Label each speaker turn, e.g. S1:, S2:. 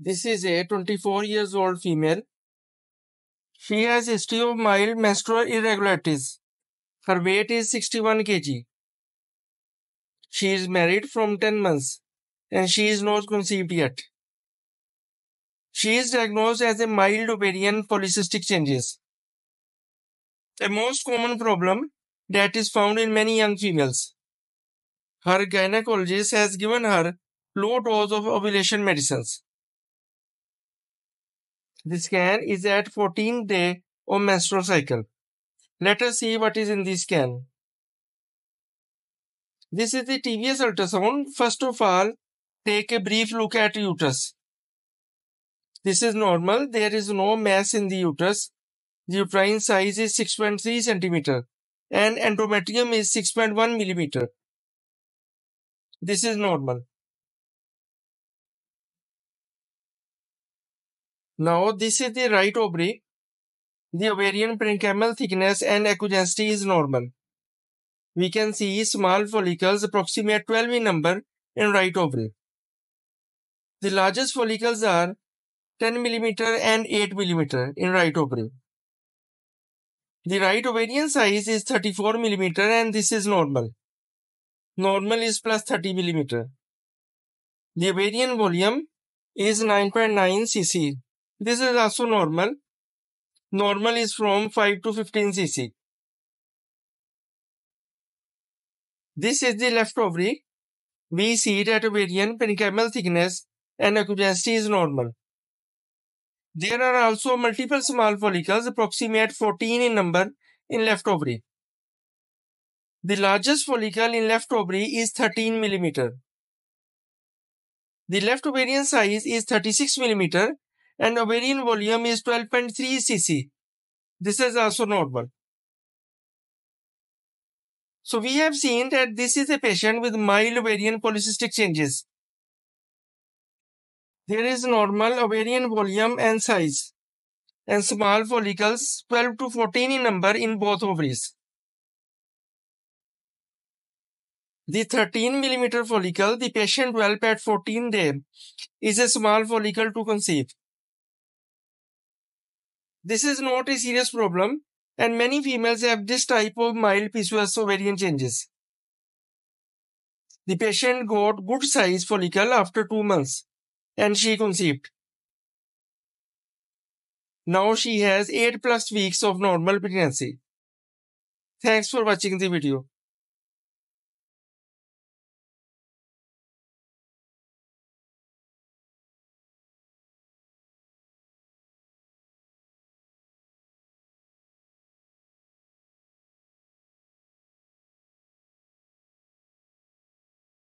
S1: This is a 24 years old female. She has history of mild menstrual irregularities. Her weight is 61 kg. She is married from 10 months and she is not conceived yet. She is diagnosed as a mild ovarian polycystic changes. A most common problem that is found in many young females. Her gynecologist has given her low dose of ovulation medicines. The scan is at 14th day of menstrual cycle. Let us see what is in the scan. This is the TVS ultrasound. First of all, take a brief look at uterus. This is normal. There is no mass in the uterus. The uterine size is 6.3 centimeter and endometrium is 6.1 millimeter. This is normal. Now this is the right ovary. The ovarian parenchymal thickness and acquaintance is normal. We can see small follicles approximate 12 in number in right ovary. The largest follicles are 10 mm and 8 mm in right ovary. The right ovarian size is 34 mm and this is normal. Normal is plus 30 mm. The ovarian volume is 9.9 cc. This is also normal. Normal is from 5 to 15 cc. This is the left ovary. We see that ovarian parenchymal thickness and occupancy is normal. There are also multiple small follicles, approximate 14 in number, in left ovary. The largest follicle in left ovary is 13 millimeter. The left ovarian size is 36 millimeter and ovarian volume is 12.3 cc. This is also normal. So we have seen that this is a patient with mild ovarian polycystic changes. There is normal ovarian volume and size and small follicles 12 to 14 in number in both ovaries. The 13 mm follicle the patient well at 14 day is a small follicle to conceive. This is not a serious problem and many females have this type of mild PCOS ovarian changes. The patient got good size follicle after two months and she conceived. Now she has 8 plus weeks of normal pregnancy. Thanks for watching the video.